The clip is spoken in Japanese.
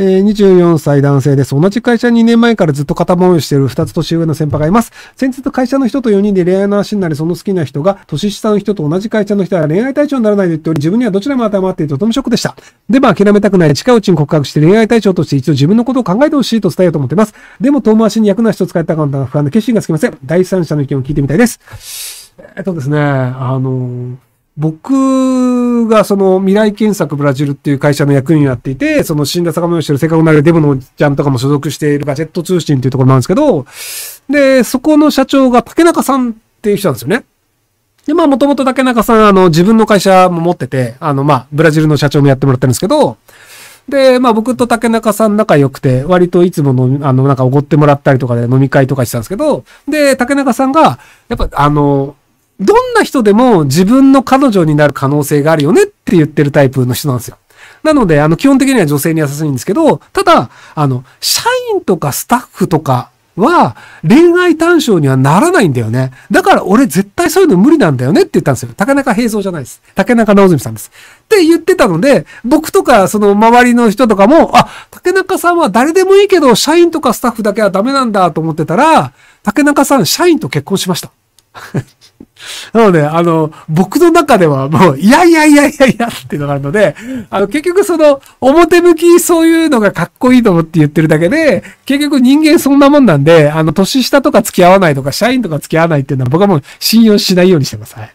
えー、24歳男性です。同じ会社2年前からずっと片思いしている2つ年上の先輩がいます。先日会社の人と4人で恋愛の話になり、その好きな人が年下の人と同じ会社の人は恋愛対象にならないと言っており、自分にはどちらも当てはまっていてとてもショックでした。でも諦めたくない近いうちに告白して恋愛対象として一度自分のことを考えてほしいと伝えようと思っています。でも遠回しに役な人を使えたかった不安の決心がつきません。第三者の意見を聞いてみたいです。えー、っとですね、あのー、僕僕がその未来検索ブラジルっていう会社の役員をやっていて、その死んだ坂本してる性格をなるデブのちゃんとかも所属しているガジェット通信っていうところなんですけど、で、そこの社長が竹中さんっていう人なんですよね。で、まあ、もともと竹中さん、あの、自分の会社も持ってて、あの、まあ、ブラジルの社長もやってもらってるんですけど、で、まあ、僕と竹中さん仲良くて、割といつもの、あの、なんかおごってもらったりとかで飲み会とかしてたんですけど、で、竹中さんが、やっぱ、あの、どんな人でも自分の彼女になる可能性があるよねって言ってるタイプの人なんですよ。なので、あの、基本的には女性に優しいんですけど、ただ、あの、社員とかスタッフとかは恋愛対象にはならないんだよね。だから俺絶対そういうの無理なんだよねって言ったんですよ。竹中平蔵じゃないです。竹中直澄さんです。って言ってたので、僕とかその周りの人とかも、あ、竹中さんは誰でもいいけど、社員とかスタッフだけはダメなんだと思ってたら、竹中さん、社員と結婚しました。なので、あの、僕の中ではもう、いやいやいやいやいやっていうのがあるので、あの、結局その、表向きそういうのがかっこいいと思って言ってるだけで、結局人間そんなもんなんで、あの、年下とか付き合わないとか、社員とか付き合わないっていうのは僕はもう信用しないようにしてます。はい。